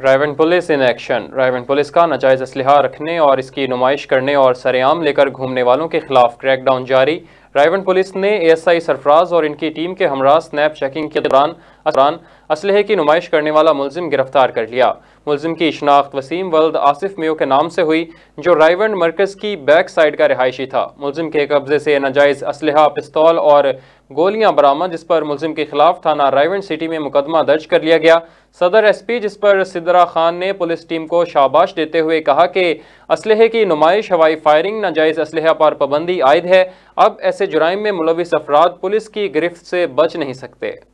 रायवन police in action Raiwind police का नाजायज इसल रखने और इसकी नुमाइश करने और सरेआम लेकर घूमने वालों के खिलाफ क्रैकडाउन जारी रायवन पुलिस ने एस आई सरफराज और इनकी टीम के हमरा स्नैप चेकिंग के दौरान दौरान असलहे की नुमाइश करने वाला मुलिम गिरफ्तार कर लिया मुलिम की शनाख्त वसीम वल्द आसिफ मेो के नाम से हुई जो रायवन मरकज़ की बैक साइड का रिहायशी था मुलिम के कब्जे से नाजायज असलहा पिस्तौल और गोलियां बरामद जिस पर मुलिम के खिलाफ थाना रायवेंट सिटी में मुकदमा दर्ज कर लिया गया सदर एसपी जिस पर सिदरा खान ने पुलिस टीम को शाबाश देते हुए कहा कि इसलह की नुमाइश हवाई फायरिंग नाजायज इसलह पर पाबंदी आयद है अब ऐसे जुराइम में मुलविस अफराद पुलिस की गिरफ्त से बच नहीं सकते